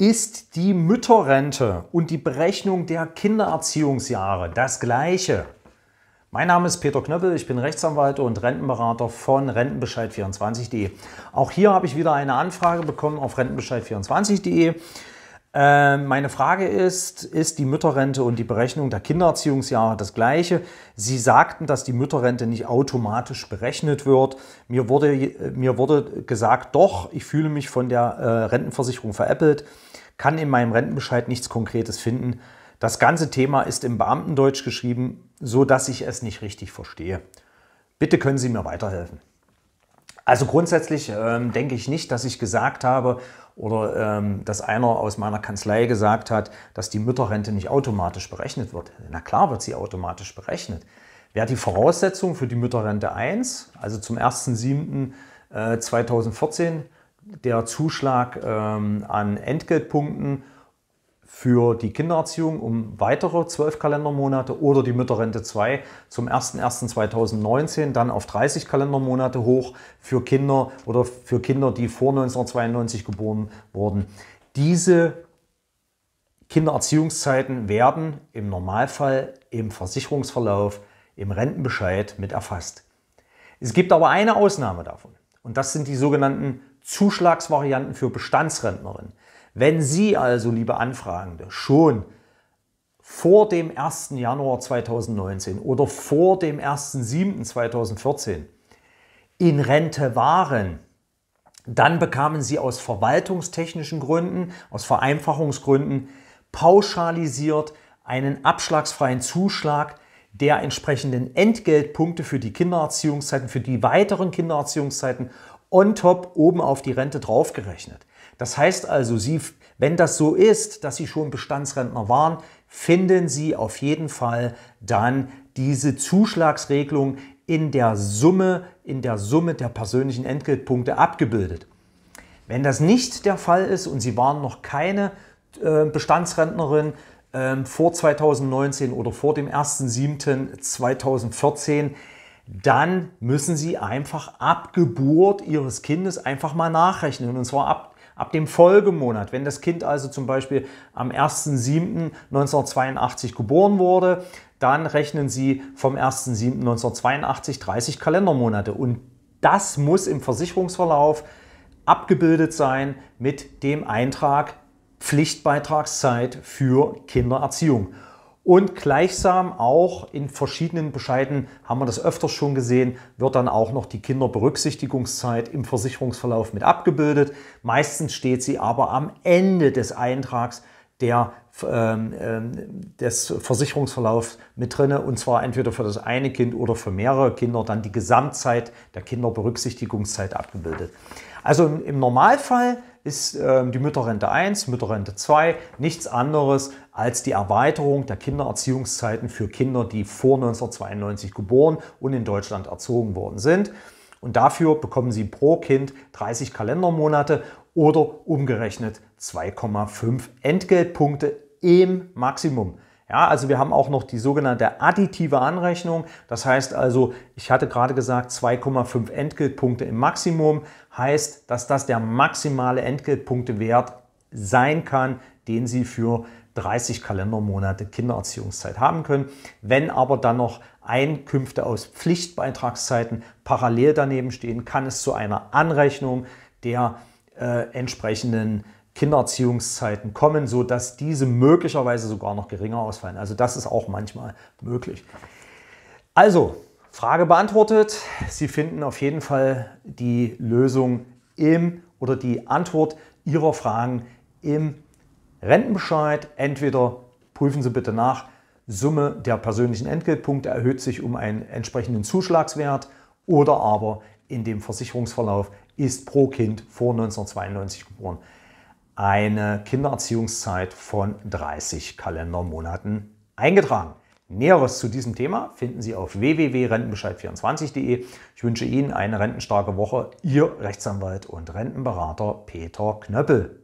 ist die Mütterrente und die Berechnung der Kindererziehungsjahre das gleiche. Mein Name ist Peter Knöppel, ich bin Rechtsanwalt und Rentenberater von rentenbescheid24.de. Auch hier habe ich wieder eine Anfrage bekommen auf rentenbescheid24.de. Ähm, meine Frage ist, ist die Mütterrente und die Berechnung der Kindererziehungsjahre das gleiche? Sie sagten, dass die Mütterrente nicht automatisch berechnet wird. Mir wurde, mir wurde gesagt, doch, ich fühle mich von der äh, Rentenversicherung veräppelt, kann in meinem Rentenbescheid nichts Konkretes finden. Das ganze Thema ist im Beamtendeutsch geschrieben, so dass ich es nicht richtig verstehe. Bitte können Sie mir weiterhelfen. Also grundsätzlich ähm, denke ich nicht, dass ich gesagt habe, oder ähm, dass einer aus meiner Kanzlei gesagt hat, dass die Mütterrente nicht automatisch berechnet wird. Na klar wird sie automatisch berechnet. Wer die Voraussetzung für die Mütterrente 1, also zum 1.7.2014, äh, der Zuschlag ähm, an Entgeltpunkten für die Kindererziehung um weitere zwölf Kalendermonate oder die Mütterrente 2 zum 01.01.2019 dann auf 30 Kalendermonate hoch für Kinder oder für Kinder, die vor 1992 geboren wurden. Diese Kindererziehungszeiten werden im Normalfall im Versicherungsverlauf, im Rentenbescheid mit erfasst. Es gibt aber eine Ausnahme davon und das sind die sogenannten Zuschlagsvarianten für Bestandsrentnerinnen. Wenn Sie also, liebe Anfragende, schon vor dem 1. Januar 2019 oder vor dem 1.7.2014 in Rente waren, dann bekamen Sie aus verwaltungstechnischen Gründen, aus Vereinfachungsgründen pauschalisiert einen abschlagsfreien Zuschlag der entsprechenden Entgeltpunkte für die Kindererziehungszeiten, für die weiteren Kindererziehungszeiten on top oben auf die Rente draufgerechnet. Das heißt also, Sie, wenn das so ist, dass Sie schon Bestandsrentner waren, finden Sie auf jeden Fall dann diese Zuschlagsregelung in der Summe, in der Summe der persönlichen Entgeltpunkte abgebildet. Wenn das nicht der Fall ist und Sie waren noch keine äh, Bestandsrentnerin ähm, vor 2019 oder vor dem 1.7.2014, dann müssen Sie einfach ab Geburt Ihres Kindes einfach mal nachrechnen. Und zwar ab Ab dem Folgemonat, wenn das Kind also zum Beispiel am 1.7.1982 geboren wurde, dann rechnen Sie vom 1.7.1982 30 Kalendermonate. Und das muss im Versicherungsverlauf abgebildet sein mit dem Eintrag Pflichtbeitragszeit für Kindererziehung. Und gleichsam auch in verschiedenen Bescheiden haben wir das öfters schon gesehen, wird dann auch noch die Kinderberücksichtigungszeit im Versicherungsverlauf mit abgebildet. Meistens steht sie aber am Ende des Eintrags der, ähm, ähm des Versicherungsverlaufs mit drin, und zwar entweder für das eine Kind oder für mehrere Kinder, dann die Gesamtzeit der Kinderberücksichtigungszeit abgebildet. Also im, Normalfall ist äh, die Mütterrente 1, Mütterrente 2 nichts anderes als die Erweiterung der Kindererziehungszeiten für Kinder, die vor 1992 geboren und in Deutschland erzogen worden sind. Und dafür bekommen Sie pro Kind 30 Kalendermonate oder umgerechnet 2,5 Entgeltpunkte im Maximum. Ja, also wir haben auch noch die sogenannte additive Anrechnung. Das heißt also, ich hatte gerade gesagt, 2,5 Entgeltpunkte im Maximum heißt, dass das der maximale Entgeltpunktewert sein kann, den sie für 30 Kalendermonate Kindererziehungszeit haben können. Wenn aber dann noch Einkünfte aus Pflichtbeitragszeiten parallel daneben stehen, kann es zu einer Anrechnung der äh, entsprechenden Kindererziehungszeiten kommen, sodass diese möglicherweise sogar noch geringer ausfallen. Also das ist auch manchmal möglich. Also, Frage beantwortet. Sie finden auf jeden Fall die Lösung im oder die Antwort Ihrer Fragen im Rentenbescheid. Entweder prüfen Sie bitte nach, Summe der persönlichen Entgeltpunkte erhöht sich um einen entsprechenden Zuschlagswert oder aber in dem Versicherungsverlauf ist pro Kind vor 1992 geboren eine Kindererziehungszeit von 30 Kalendermonaten eingetragen. Näheres zu diesem Thema finden Sie auf www.rentenbescheid24.de. Ich wünsche Ihnen eine rentenstarke Woche. Ihr Rechtsanwalt und Rentenberater Peter Knöppel.